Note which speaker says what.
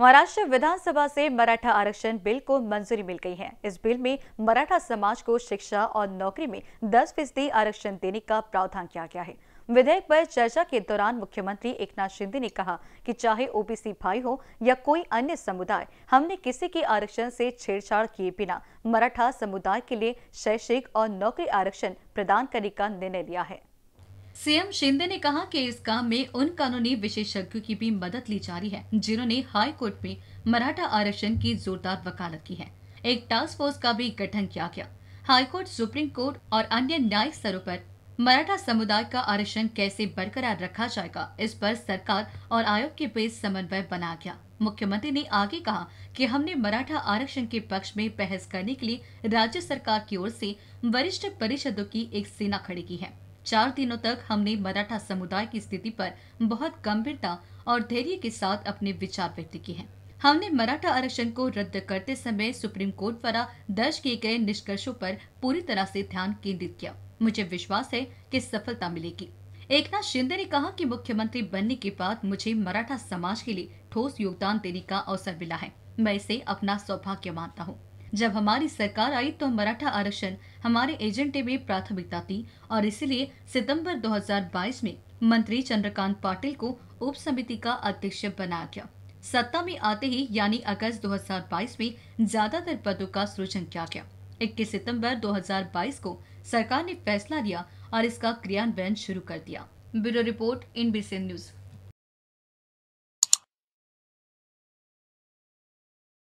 Speaker 1: महाराष्ट्र विधानसभा से मराठा आरक्षण बिल को मंजूरी मिल गई है इस बिल में मराठा समाज को शिक्षा और नौकरी में 10 फीसदी आरक्षण देने का प्रावधान किया गया है विधेयक पर चर्चा के दौरान मुख्यमंत्री एकनाथ शिंदे ने कहा कि चाहे ओबीसी भाई हो या कोई अन्य समुदाय हमने किसी के आरक्षण से छेड़छाड़ किए बिना मराठा समुदाय के लिए शैक्षिक और नौकरी आरक्षण प्रदान करने का निर्णय लिया है सीएम शिंदे ने कहा कि इस काम में उन कानूनी विशेषज्ञों की भी मदद ली जा रही है जिन्होंने हाई कोर्ट में मराठा आरक्षण की जोरदार वकालत की है एक टास्क फोर्स का भी गठन किया गया हाईकोर्ट सुप्रीम कोर्ट और अन्य न्यायिक स्तरों पर मराठा समुदाय का आरक्षण कैसे बरकरार रखा जाएगा इस पर सरकार और आयोग के बीच समन्वय बना गया मुख्यमंत्री ने आगे कहा कि हमने मराठा आरक्षण के पक्ष में बहस करने के लिए राज्य सरकार की ओर से वरिष्ठ परिषदों की एक सेना खड़ी की है चार दिनों तक हमने मराठा समुदाय की स्थिति पर बहुत गंभीरता और धैर्य के साथ अपने विचार व्यक्त किए हैं हमने मराठा आरक्षण को रद्द करते समय सुप्रीम कोर्ट द्वारा दर्ज किए गए निष्कर्षों पर पूरी तरह से ध्यान केंद्रित किया मुझे विश्वास है कि सफलता मिलेगी एक नाथ शिंदे ने कहा कि मुख्यमंत्री बनने के बाद मुझे मराठा समाज के लिए ठोस योगदान देने का अवसर मिला है मैं इसे अपना सौभाग्य मानता हूँ जब हमारी सरकार आई तो मराठा आरक्षण हमारे एजेंडे में प्राथमिकता थी और इसीलिए सितंबर 2022 में मंत्री चंद्रकांत पाटिल को उप समिति का अध्यक्ष बनाया गया सत्ता में आते ही यानी अगस्त 2022 में ज्यादातर पदों का सृजन किया गया 21 सितंबर 2022 को सरकार ने फैसला लिया और इसका क्रियान्वयन शुरू कर दिया ब्यूरो रिपोर्ट इन न्यूज़